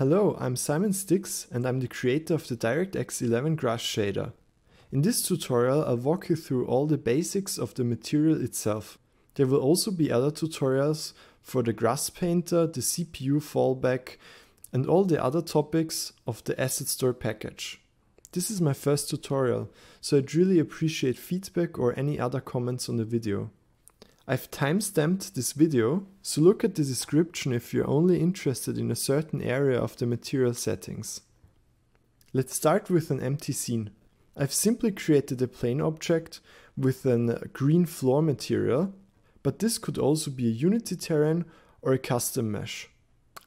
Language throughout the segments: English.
Hello, I'm Simon Stix and I'm the creator of the DirectX 11 grass shader. In this tutorial I'll walk you through all the basics of the material itself. There will also be other tutorials for the grass painter, the CPU fallback and all the other topics of the asset store package. This is my first tutorial, so I'd really appreciate feedback or any other comments on the video. I've timestamped this video, so look at the description if you're only interested in a certain area of the material settings. Let's start with an empty scene. I've simply created a plane object with a green floor material, but this could also be a unity terrain or a custom mesh.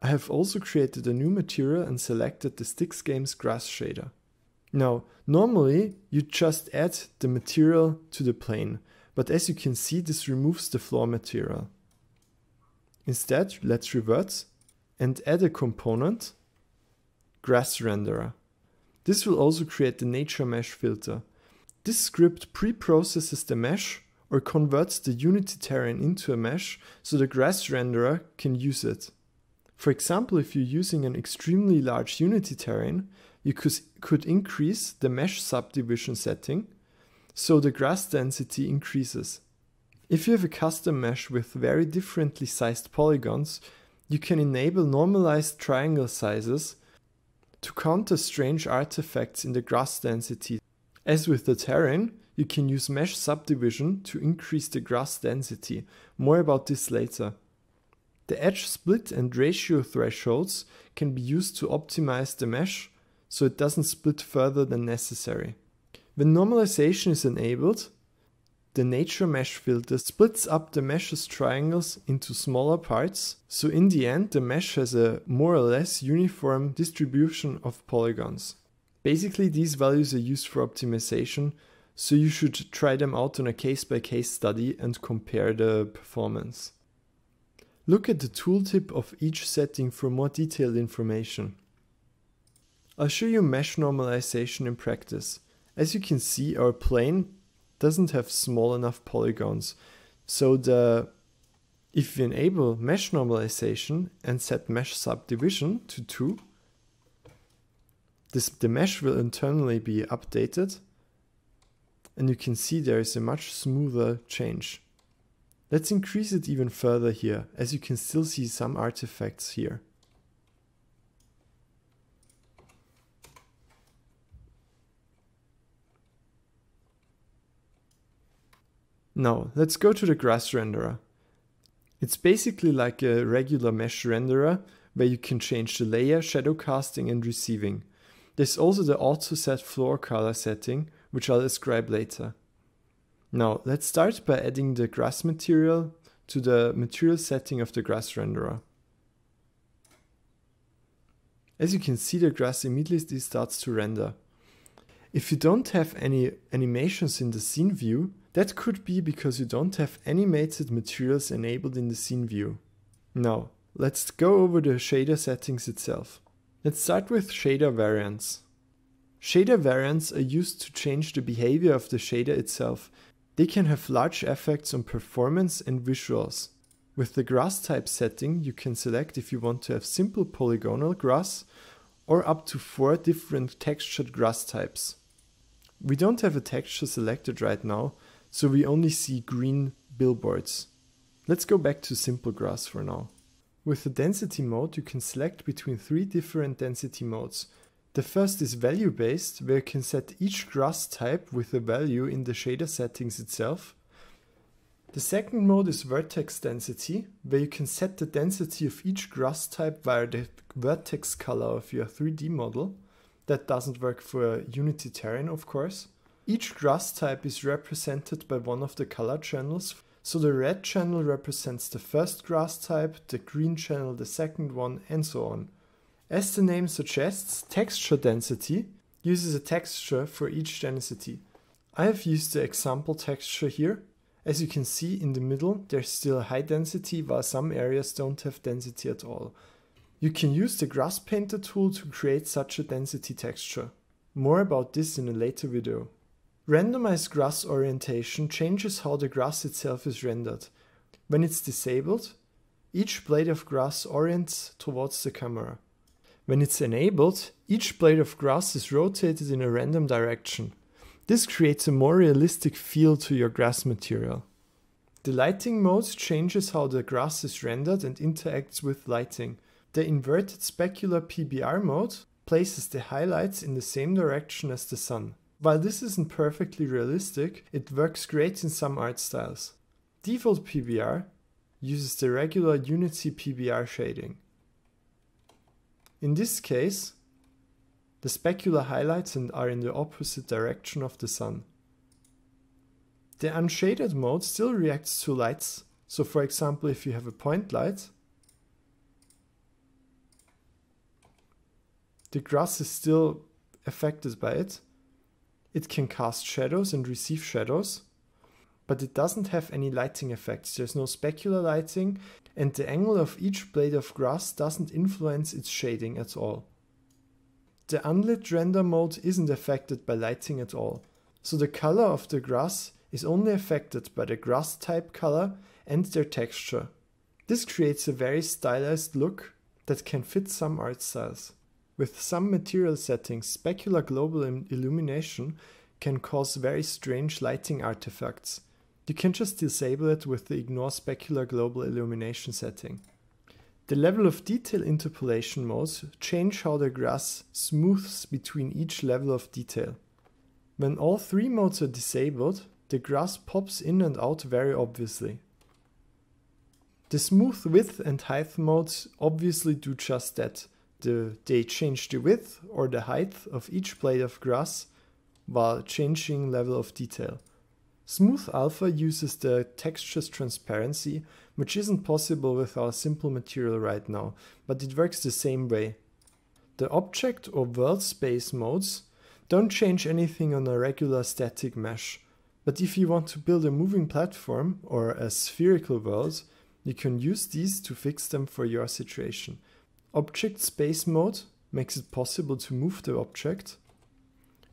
I have also created a new material and selected the Stix Games grass shader. Now, normally you just add the material to the plane, but as you can see this removes the floor material. Instead, let's revert and add a component, grass renderer. This will also create the nature mesh filter. This script pre-processes the mesh or converts the Unity Terrain into a mesh so the grass renderer can use it. For example, if you're using an extremely large Unity Terrain, you could increase the mesh subdivision setting so the grass density increases. If you have a custom mesh with very differently sized polygons, you can enable normalized triangle sizes to counter strange artifacts in the grass density. As with the terrain, you can use mesh subdivision to increase the grass density. More about this later. The edge split and ratio thresholds can be used to optimize the mesh so it doesn't split further than necessary. When normalization is enabled, the nature mesh filter splits up the mesh's triangles into smaller parts, so in the end the mesh has a more or less uniform distribution of polygons. Basically these values are used for optimization, so you should try them out on a case-by-case -case study and compare the performance. Look at the tooltip of each setting for more detailed information. I'll show you mesh normalization in practice. As you can see, our plane doesn't have small enough polygons. So the if we enable mesh normalization and set mesh subdivision to 2, this, the mesh will internally be updated and you can see there is a much smoother change. Let's increase it even further here, as you can still see some artifacts here. Now let's go to the grass renderer. It's basically like a regular mesh renderer where you can change the layer, shadow casting and receiving. There's also the auto set floor color setting, which I'll describe later. Now let's start by adding the grass material to the material setting of the grass renderer. As you can see the grass immediately starts to render. If you don't have any animations in the scene view, that could be because you don't have animated materials enabled in the scene view. Now, let's go over the shader settings itself. Let's start with shader variants. Shader variants are used to change the behavior of the shader itself. They can have large effects on performance and visuals. With the grass type setting, you can select if you want to have simple polygonal grass or up to four different textured grass types. We don't have a texture selected right now, so we only see green billboards. Let's go back to simple grass for now. With the density mode you can select between three different density modes. The first is value based where you can set each grass type with a value in the shader settings itself. The second mode is vertex density where you can set the density of each grass type via the vertex color of your 3D model. That doesn't work for Unity Terrain of course. Each grass type is represented by one of the color channels. So the red channel represents the first grass type, the green channel the second one, and so on. As the name suggests, texture density uses a texture for each density. I have used the example texture here. As you can see in the middle, there's still high density while some areas don't have density at all. You can use the grass painter tool to create such a density texture. More about this in a later video. Randomized grass orientation changes how the grass itself is rendered. When it's disabled, each blade of grass orients towards the camera. When it's enabled, each blade of grass is rotated in a random direction. This creates a more realistic feel to your grass material. The lighting mode changes how the grass is rendered and interacts with lighting. The inverted specular PBR mode places the highlights in the same direction as the sun. While this isn't perfectly realistic, it works great in some art styles. Default PBR uses the regular Unity PBR shading. In this case, the specular highlights are in the opposite direction of the sun. The unshaded mode still reacts to lights, so for example if you have a point light, the grass is still affected by it, it can cast shadows and receive shadows, but it doesn't have any lighting effects. There's no specular lighting, and the angle of each blade of grass doesn't influence its shading at all. The unlit render mode isn't affected by lighting at all, so the color of the grass is only affected by the grass type color and their texture. This creates a very stylized look that can fit some art styles. With some material settings, specular global illumination can cause very strange lighting artifacts. You can just disable it with the Ignore Specular Global Illumination setting. The level of detail interpolation modes change how the grass smooths between each level of detail. When all three modes are disabled, the grass pops in and out very obviously. The smooth width and height modes obviously do just that, the, they change the width or the height of each blade of grass while changing level of detail. Smooth Alpha uses the texture's transparency, which isn't possible with our simple material right now, but it works the same way. The object or world space modes don't change anything on a regular static mesh, but if you want to build a moving platform or a spherical world, you can use these to fix them for your situation. Object space mode makes it possible to move the object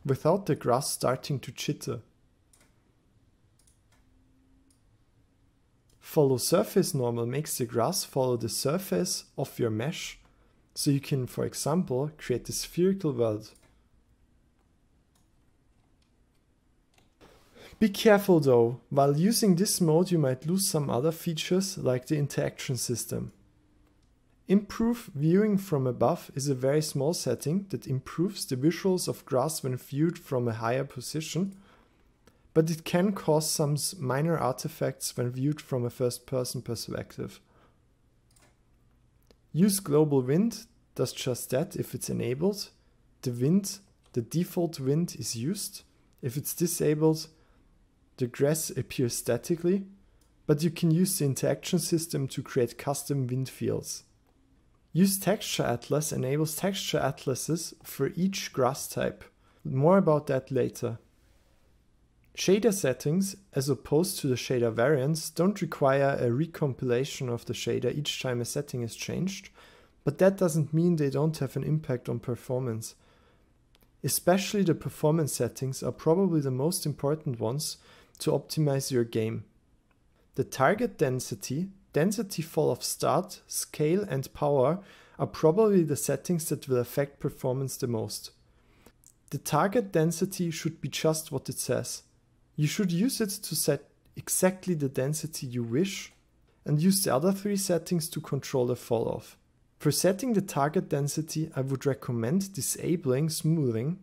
without the grass starting to jitter. Follow surface normal makes the grass follow the surface of your mesh, so you can, for example, create a spherical world. Be careful though, while using this mode you might lose some other features like the interaction system. Improve viewing from above is a very small setting that improves the visuals of grass when viewed from a higher position, but it can cause some minor artifacts when viewed from a first person perspective. Use global wind does just that if it's enabled. The wind, the default wind is used. If it's disabled, the grass appears statically, but you can use the interaction system to create custom wind fields. Use Texture Atlas enables texture atlases for each grass type. More about that later. Shader settings, as opposed to the shader variants, don't require a recompilation of the shader each time a setting is changed, but that doesn't mean they don't have an impact on performance. Especially the performance settings are probably the most important ones to optimize your game. The target density density fall of start, scale and power are probably the settings that will affect performance the most. The target density should be just what it says. You should use it to set exactly the density you wish and use the other three settings to control the fall off. For setting the target density, I would recommend disabling smoothing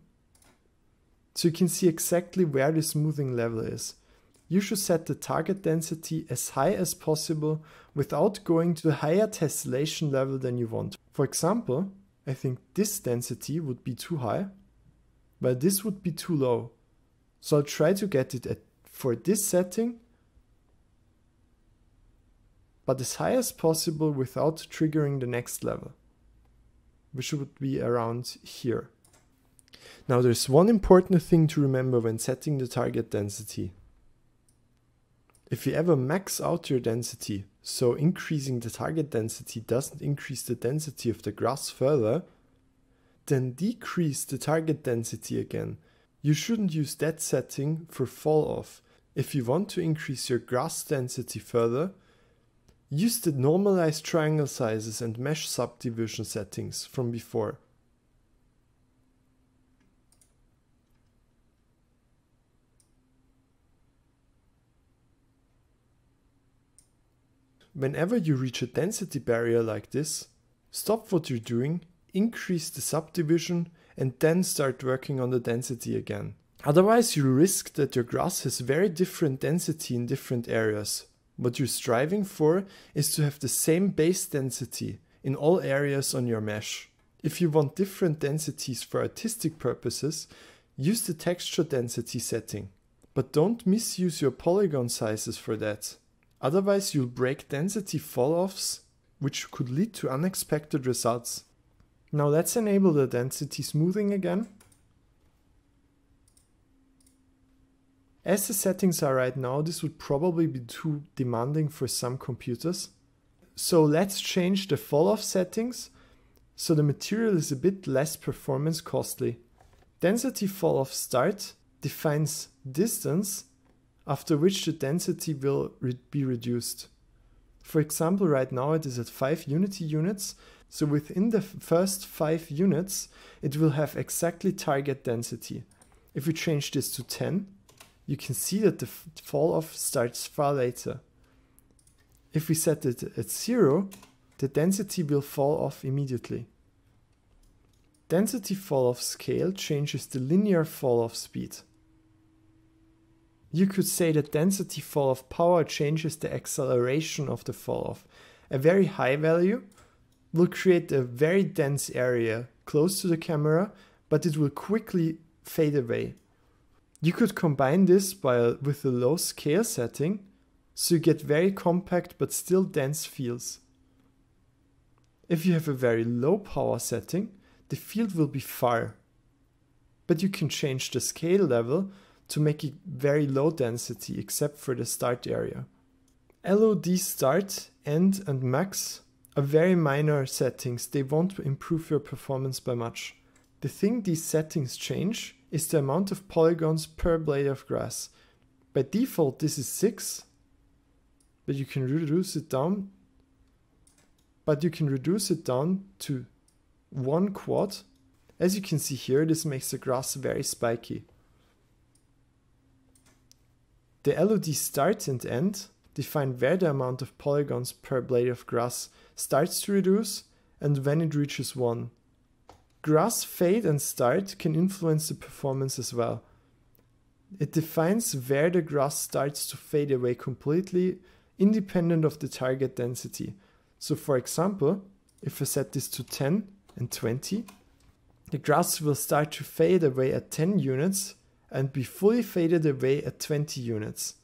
so you can see exactly where the smoothing level is you should set the target density as high as possible without going to a higher tessellation level than you want. For example, I think this density would be too high, but this would be too low. So I'll try to get it at, for this setting, but as high as possible without triggering the next level, which would be around here. Now there's one important thing to remember when setting the target density. If you ever max out your density, so increasing the target density doesn't increase the density of the grass further, then decrease the target density again. You shouldn't use that setting for fall off. If you want to increase your grass density further, use the normalized triangle sizes and mesh subdivision settings from before. whenever you reach a density barrier like this, stop what you're doing, increase the subdivision and then start working on the density again. Otherwise you risk that your grass has very different density in different areas. What you're striving for is to have the same base density in all areas on your mesh. If you want different densities for artistic purposes, use the texture density setting. But don't misuse your polygon sizes for that. Otherwise, you'll break density falloffs, which could lead to unexpected results. Now let's enable the density smoothing again. As the settings are right now, this would probably be too demanding for some computers. So let's change the falloff settings so the material is a bit less performance costly. Density falloff start defines distance after which the density will re be reduced. For example, right now it is at 5 unity units, so within the first 5 units it will have exactly target density. If we change this to 10, you can see that the fall off starts far later. If we set it at 0, the density will fall off immediately. Density fall off scale changes the linear fall off speed. You could say the density fall of power changes the acceleration of the fall off. A very high value will create a very dense area close to the camera, but it will quickly fade away. You could combine this by, with a low scale setting, so you get very compact but still dense fields. If you have a very low power setting, the field will be far. But you can change the scale level to make it very low density except for the start area. LOD start, end and max are very minor settings, they won't improve your performance by much. The thing these settings change is the amount of polygons per blade of grass. By default this is 6, but you can reduce it down but you can reduce it down to one quad. As you can see here, this makes the grass very spiky. The LOD start and end define where the amount of polygons per blade of grass starts to reduce and when it reaches 1. Grass fade and start can influence the performance as well. It defines where the grass starts to fade away completely, independent of the target density. So for example, if I set this to 10 and 20, the grass will start to fade away at 10 units and be fully faded away at 20 units.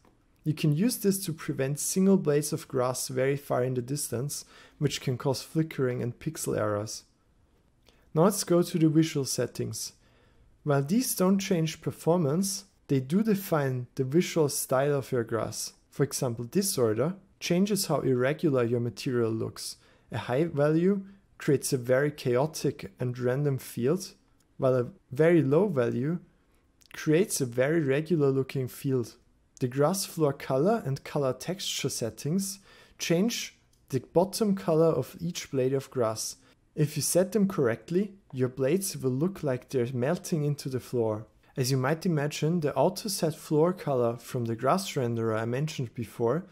You can use this to prevent single blades of grass very far in the distance, which can cause flickering and pixel errors. Now let's go to the visual settings. While these don't change performance, they do define the visual style of your grass. For example, disorder changes how irregular your material looks. A high value creates a very chaotic and random field, while a very low value creates a very regular looking field. The grass floor color and color texture settings change the bottom color of each blade of grass. If you set them correctly, your blades will look like they're melting into the floor. As you might imagine, the auto-set floor color from the grass renderer I mentioned before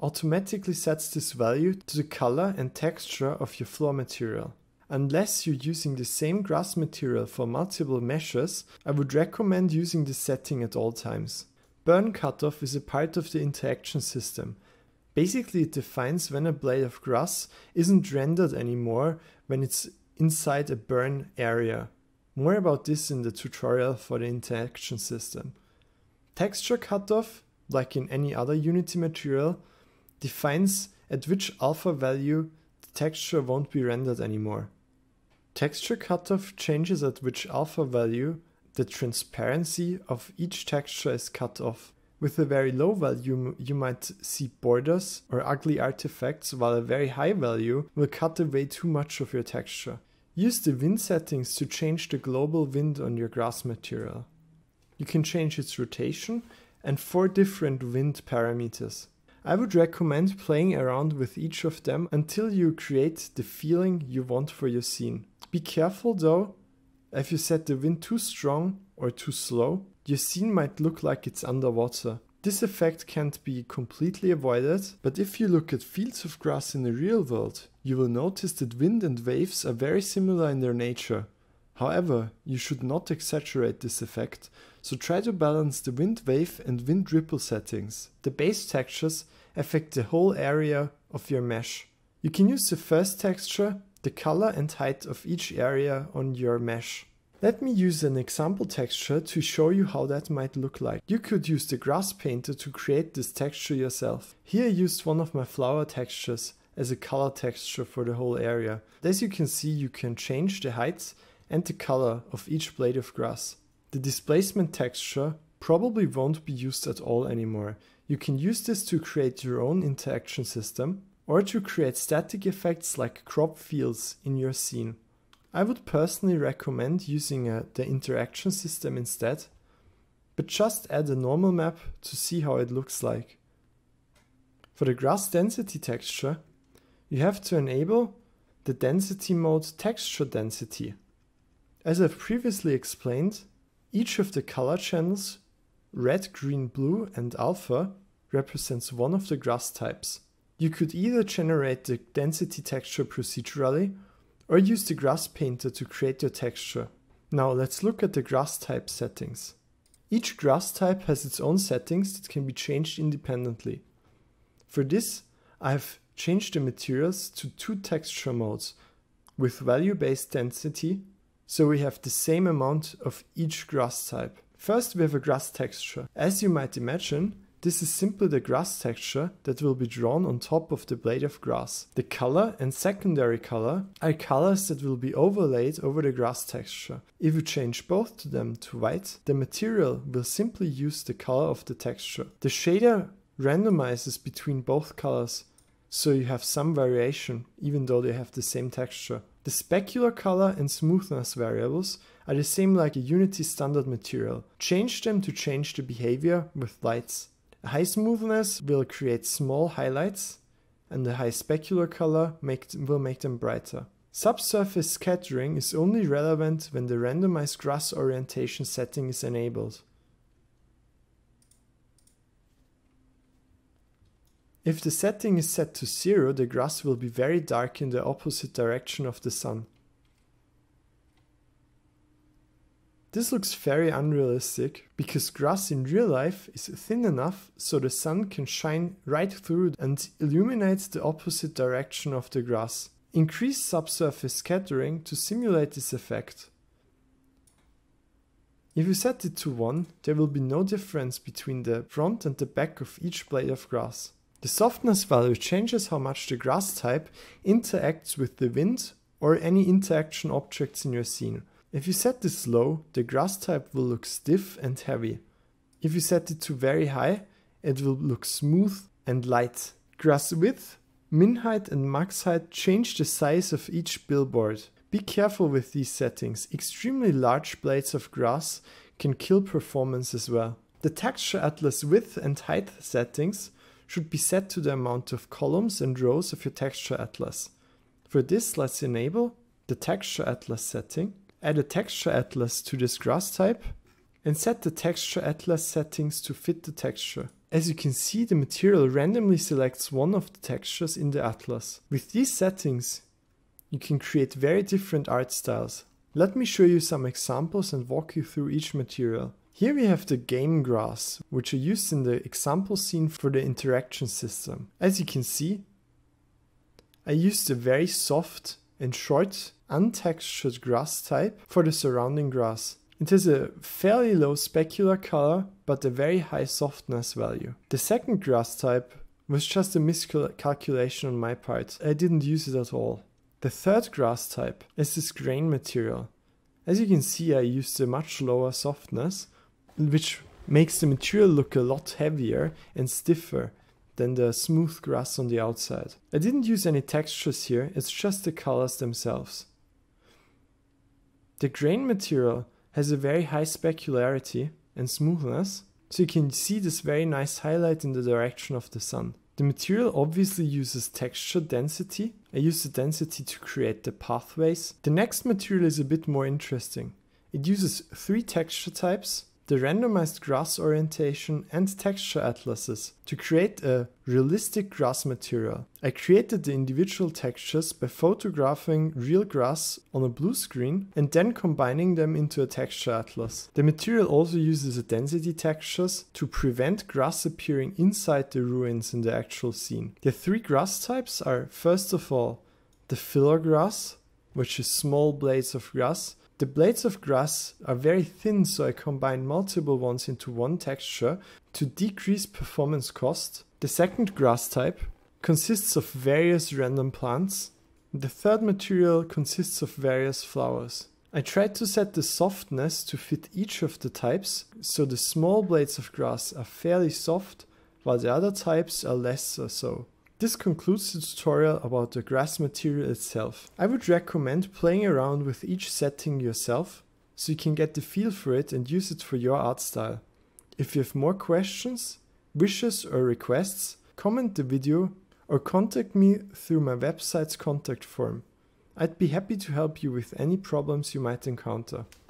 automatically sets this value to the color and texture of your floor material. Unless you're using the same grass material for multiple meshes, I would recommend using this setting at all times. Burn cutoff is a part of the interaction system. Basically it defines when a blade of grass isn't rendered anymore when it's inside a burn area. More about this in the tutorial for the interaction system. Texture cutoff, like in any other Unity material, defines at which alpha value the texture won't be rendered anymore. Texture cutoff changes at which alpha value the transparency of each texture is cut off. With a very low value, you might see borders or ugly artifacts, while a very high value will cut away too much of your texture. Use the wind settings to change the global wind on your grass material. You can change its rotation and four different wind parameters. I would recommend playing around with each of them until you create the feeling you want for your scene. Be careful though, if you set the wind too strong or too slow, your scene might look like it's underwater. This effect can't be completely avoided, but if you look at fields of grass in the real world, you will notice that wind and waves are very similar in their nature. However, you should not exaggerate this effect, so try to balance the wind wave and wind ripple settings. The base textures affect the whole area of your mesh. You can use the first texture the color and height of each area on your mesh. Let me use an example texture to show you how that might look like. You could use the grass painter to create this texture yourself. Here I used one of my flower textures as a color texture for the whole area. As you can see you can change the heights and the color of each blade of grass. The displacement texture probably won't be used at all anymore. You can use this to create your own interaction system or to create static effects like crop fields in your scene. I would personally recommend using uh, the interaction system instead, but just add a normal map to see how it looks like. For the grass density texture, you have to enable the density mode texture density. As I've previously explained, each of the color channels, red, green, blue and alpha, represents one of the grass types. You could either generate the density texture procedurally or use the grass painter to create your texture. Now let's look at the grass type settings. Each grass type has its own settings that can be changed independently. For this, I have changed the materials to two texture modes with value-based density, so we have the same amount of each grass type. First, we have a grass texture. As you might imagine, this is simply the grass texture that will be drawn on top of the blade of grass. The color and secondary color are colors that will be overlaid over the grass texture. If you change both to them to white, the material will simply use the color of the texture. The shader randomizes between both colors, so you have some variation, even though they have the same texture. The specular color and smoothness variables are the same like a Unity standard material. Change them to change the behavior with lights. High smoothness will create small highlights and the high specular color make, will make them brighter. Subsurface scattering is only relevant when the randomized grass orientation setting is enabled. If the setting is set to zero, the grass will be very dark in the opposite direction of the sun. This looks very unrealistic because grass in real life is thin enough so the sun can shine right through and illuminates the opposite direction of the grass. Increase subsurface scattering to simulate this effect. If you set it to 1, there will be no difference between the front and the back of each blade of grass. The softness value changes how much the grass type interacts with the wind or any interaction objects in your scene. If you set this low, the grass type will look stiff and heavy. If you set it to very high, it will look smooth and light. Grass width, min height and max height change the size of each billboard. Be careful with these settings. Extremely large blades of grass can kill performance as well. The texture atlas width and height settings should be set to the amount of columns and rows of your texture atlas. For this, let's enable the texture atlas setting add a texture atlas to this grass type and set the texture atlas settings to fit the texture. As you can see, the material randomly selects one of the textures in the atlas. With these settings, you can create very different art styles. Let me show you some examples and walk you through each material. Here we have the game grass, which are used in the example scene for the interaction system. As you can see, I used a very soft in short, untextured grass type for the surrounding grass. It has a fairly low specular color, but a very high softness value. The second grass type was just a miscalculation on my part. I didn't use it at all. The third grass type is this grain material. As you can see, I used a much lower softness, which makes the material look a lot heavier and stiffer than the smooth grass on the outside. I didn't use any textures here, it's just the colors themselves. The grain material has a very high specularity and smoothness, so you can see this very nice highlight in the direction of the sun. The material obviously uses texture density. I use the density to create the pathways. The next material is a bit more interesting. It uses three texture types, the randomized grass orientation and texture atlases to create a realistic grass material. I created the individual textures by photographing real grass on a blue screen and then combining them into a texture atlas. The material also uses a density textures to prevent grass appearing inside the ruins in the actual scene. The three grass types are first of all the filler grass, which is small blades of grass the blades of grass are very thin, so I combine multiple ones into one texture to decrease performance cost. The second grass type consists of various random plants. The third material consists of various flowers. I tried to set the softness to fit each of the types, so the small blades of grass are fairly soft, while the other types are less or so. This concludes the tutorial about the grass material itself. I would recommend playing around with each setting yourself so you can get the feel for it and use it for your art style. If you have more questions, wishes or requests, comment the video or contact me through my website's contact form. I'd be happy to help you with any problems you might encounter.